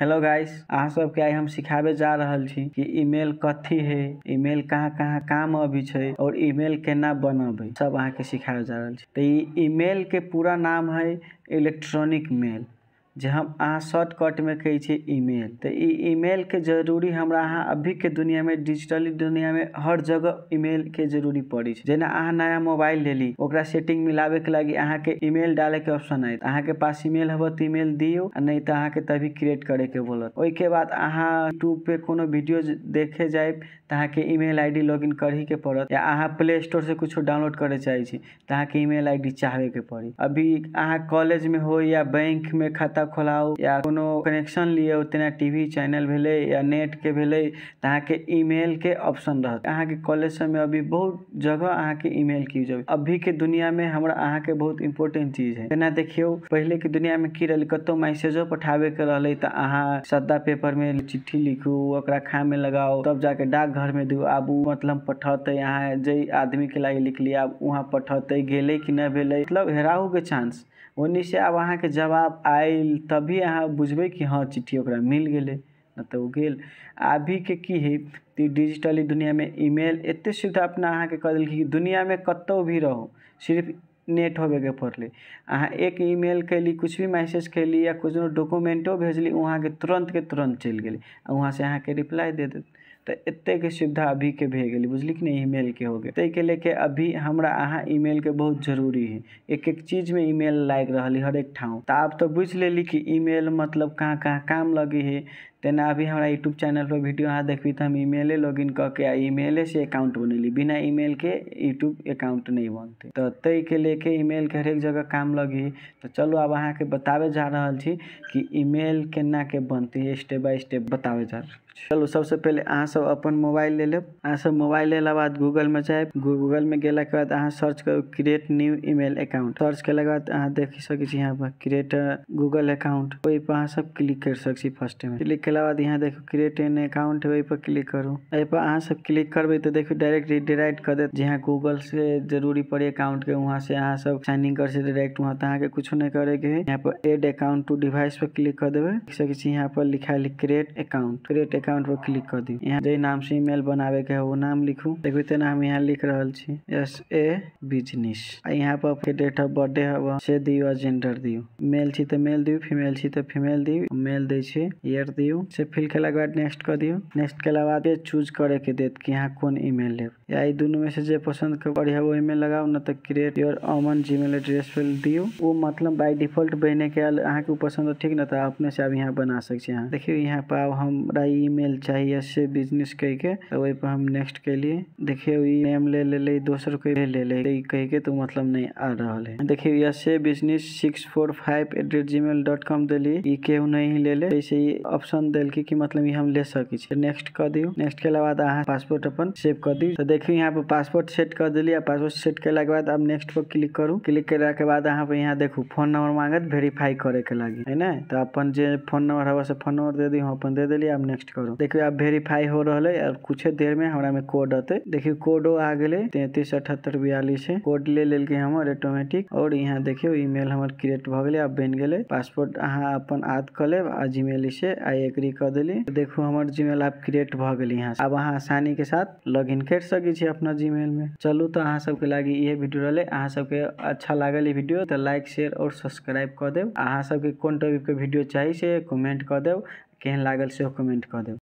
hello guys अहाँ सबके आई हम सिखाबे जा रहल छी कि ईमेल कथी है ईमेल कहाँ कहाँ काम अभी छै और ईमेल केना बनबे सब के सिखाबे जा रहल छी तो ईमेल के पूरा नाम है इलेक्ट्रॉनिक मेल जे हम अहाँ शॉर्टकटमे कहै छियै ईमेल तो ईमेल के जरूरी हमरा अहाँ में डिजिटल डिजिटली में हर जगह के जरूरी पड़ी छै जेना अहाँ नया मोबाइल लेली ओकरा सेटिंग लगी लागि के ईमेल के ऑप्शन आयत के पास ईमेल हबऽ तो ईमेल दियो आ तो तऽ के तभी क्रिएट के बोलत के बाद अहाँ पे कोनो वीडियो देखे तो तऽ के ईमेल आई डी लॉगिन के पड़त या अहाँ प्ले स्टोर से कुछ डाउनलोड करे चाहे छी तऽ के ईमेल आई डी के पड़ी अभी अहाँ में हो या बैंक में खाता खाता खोलाउ या कोनो कनेक्शन लिए तेना टीवी चैनल भेले या नेटके भेलै के ईमेल के ऑप्शन रहत के कॉलेज में अभी बहुत जगह के ईमेल के दुनिया में हमारा हमरा के बहुत इंपॉर्टेंट चीज है पहले के दुनिया में की रहलै कतौ मैसेजो के रहलै तऽ अहाँ सदा में चिट्ठी लिखू ओकरा में लगाओ तब जाके डाक घर में दू आबू मतलब पठतै अहाँ आदमी के लागि लिख आब उहाँ पठतै गेले कि नहि भेलै मतलब हेराहूके चान्स अब आब के जवाब आयल तभी अहाँ बुझे कि हाँ चिट्ठी मिल गए ना तो ओ गेल अभीके की हइ तऽ डिजिटली ईमेल एत सुविधा अपना अहाँ के कल कि दुनिया में कतौ भी रहो सिर्फ नेट के पड़लै अहाँ एक ईमेल लिए कुछ भी मैसेज लिए या कुछ डॉक्यूमेंटो भेजली तुरंत के तुरंत चल गए वहाँ से अहाँ के रिप्लाई दे दे तो के सुविधा अभी के भे गई बुझल कि नहीं ईमेल के हो गए के लेके अभी हमारा अहाँ ईमेल के बहुत जरूरी है एक एक चीज में ईमेल लाग रही हर एक ठाव तो आप तो बुझ लेली कि ईमेल मतलब कहाँ कहाँ काम लगी है तेना अभी हमारा यूट्यूब चैनल पर वीडियो अहाँ देखी तो हम ईमेले इन करके आ ईमेले से अकाउंट बनैली बिना ईमेल के यूट्यूब अकाउंट नहीं बनते तो ते के लेके ईमेल के हरेक जगह काम लगी तो चलो अब अहाँ के बताबे जा रहा है कि ईमेल केना के बनती है स्टेप बाय स्टेप बतावे जा रहा चलो सबसे पहले अहाँ सब सब अपन मोबाइल ले लेब अहाँ सब मोबाइल लेला बाद गूगल में जाए गूगल में गेला के बाद अहाँ सर्च करू create new email account search के बाद अहाँ देख सके यहाँ पर क्रिएट गूगल अकाउंट वही पर अहाँ सब क्लिक कर सकती फर्स्ट में क्लिक के बाद यहाँ देखो क्रिएट एन अकाउंट वही पर क्लिक करू एहि पर अहाँ सब क्लिक करबे तो देखो डायरेक्ट रिडायरेक्ट कर दे जहाँ गूगल से जरूरी पड़े अकाउंट के वहाँ से अहाँ सब साइन इन कर से डायरेक्ट वहाँ अहाँ के कुछ नहीं करे के है यहाँ पर एड अकाउंट टू डिवाइस पर क्लिक कर देवे देख सके यहाँ पर लिखा है क्रिएट अकाउंट क्रिएट अकाउंट पर क्लिक कर दी जे नाम से ईमेल बनावे के है वो नाम लिखू देखो तेना नाम यहाँ लिख रहा छी एस ए बिजनेस आ यहाँ पर आपके डेट ऑफ बर्थडे हब से दियो आ जेंडर दियो मेल छी तो मेल दियो फीमेल छी तो फीमेल दियो मेल दे छी ईयर दियो से फिल के बाद नेक्स्ट कर दियो नेक्स्ट केला बाद चूज करे के देत कि यहाँ कौन ईमेल लेब या ई दुनू में से जो पसंद करी है वो ईमेल लगाओ न तो क्रिएट योर अमन मेल एड्रेस पे दियो वो मतलब बाय डिफॉल्ट बहने के आल के पसंद ठीक न तो अपने से आप यहाँ बना सकते हैं देखियो यहाँ पर ई मेल चाहिए से बिजनेस कह के तो वही पर हम नेक्स्ट के लिए देखिए ई नेम ले ले ले दोसर कोई भी ले ले कह के तो मतलब नहीं आ रहा है देखियो यह से business six four five eight rate Gmail dot com दिली ई केहू नहीं ले ले ऐसे ही ऑप्शन दिल की मतलब ये हम ले सके नेक्स्ट कर दियो नेक्स्ट के बाद अहा पासपोर्ट अपन सेव कर दी तो देखियो यहाँ पर पासपोर्ट सेट कर दिली आ पासपोर्ट सेट के बाद अब नेक्स्ट पर क्लिक करू क्लिक कर के बाद अहाँ पर यहाँ देखू फोन नंबर मांगत वेरीफाई करे के लगी है ना तो अपन जो फोन नंबर हवा से फोन नंबर दे दी हम अपन दे दिली अब नेक्स्ट करू देखियो अब वेरीफाई हो रहा है और कुछ देर में हमारा में कोड आते देखियो कोडो आ गए तैतीस अठहत्तर बयालीस है कोड ले लेल के हम ऑटोमेटिक और यहाँ देखियो ईमेल हमारे क्रिएट भ गए आप बन गए पासपोर्ट अहाँ अपन आद कर ले जीमेल से आई एग्री कर दिली देखो हमारे जीमेल आप क्रिएट भ गए यहाँ अब अहाँ आसानी के साथ लॉग इन कर सके अपना जीमेल में चलू तो अहाँ सबके लगे ये वीडियो रहे अहाँ सबके अच्छा लागल ये वीडियो तो लाइक शेयर और सब्सक्राइब कर देव अहाँ सबके कौन टॉपिक के वीडियो चाहिए से कमेंट कर देव केहन लागल से कमेंट कर देव